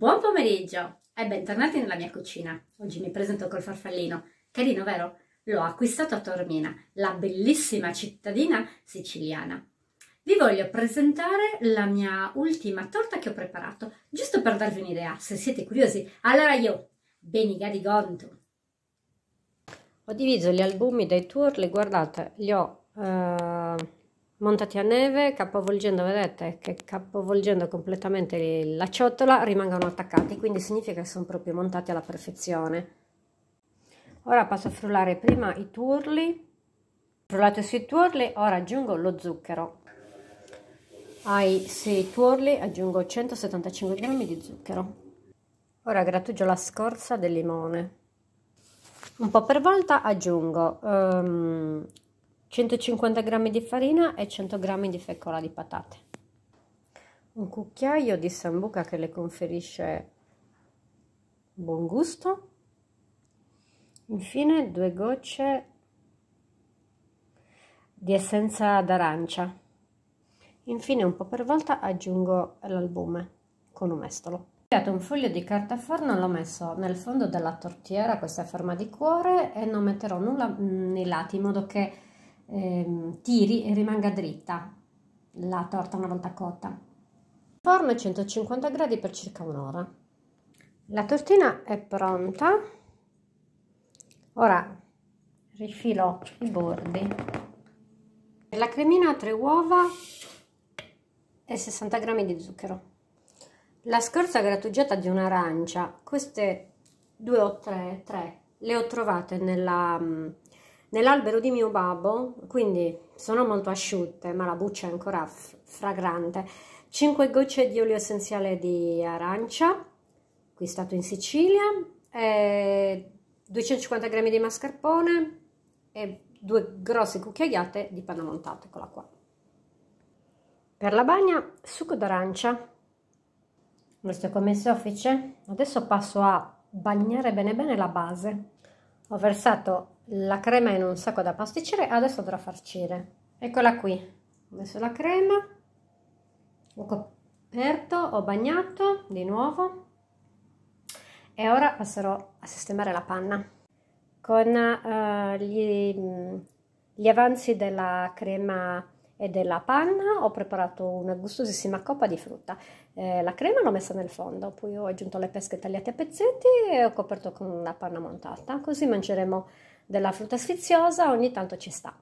Buon pomeriggio e bentornati nella mia cucina. Oggi mi presento col farfallino. Carino, vero? L'ho acquistato a Tormina, la bellissima cittadina siciliana. Vi voglio presentare la mia ultima torta che ho preparato, giusto per darvi un'idea, se siete curiosi. Allora io, Beniga di Gonto. Ho diviso gli albumi dai tour, li guardate, li ho... Uh montati a neve, capovolgendo, vedete che capovolgendo completamente la ciotola rimangono attaccati, quindi significa che sono proprio montati alla perfezione. Ora passo a frullare prima i tuorli, frullate sui tuorli, ora aggiungo lo zucchero. Ai 6 tuorli aggiungo 175 g di zucchero. Ora grattugio la scorza del limone. Un po' per volta aggiungo um, 150 g di farina e 100 g di fecola di patate. Un cucchiaio di sambuca che le conferisce buon gusto. Infine due gocce di essenza d'arancia. Infine un po' per volta aggiungo l'albume con un mestolo. Ho tagliato un foglio di carta forno, l'ho messo nel fondo della tortiera, questa forma di cuore, e non metterò nulla mm, nei lati in modo che eh, tiri e rimanga dritta la torta una volta cotta. Forno a 150 gradi per circa un'ora. La tortina è pronta. Ora rifilo i bordi. Per la cremina 3 uova e 60 g di zucchero. La scorza grattugiata di un'arancia, queste due o tre, tre, le ho trovate nella mm, nell'albero di mio babbo, quindi sono molto asciutte, ma la buccia è ancora fragrante, 5 gocce di olio essenziale di arancia, qui stato in Sicilia, 250 g di mascarpone e due grosse cucchiaiate di panna montata, eccola qua. Per la bagna, succo d'arancia. Questo è come soffice. Adesso passo a bagnare bene bene la base. Ho versato la crema in un sacco da pasticcere e adesso andrò a farcire eccola qui ho messo la crema ho coperto ho bagnato di nuovo e ora passerò a sistemare la panna con uh, gli, mm, gli avanzi della crema e della panna ho preparato una gustosissima coppa di frutta. Eh, la crema l'ho messa nel fondo, poi ho aggiunto le pesche tagliate a pezzetti e ho coperto con una panna montata. Così mangeremo della frutta sfiziosa, ogni tanto ci sta.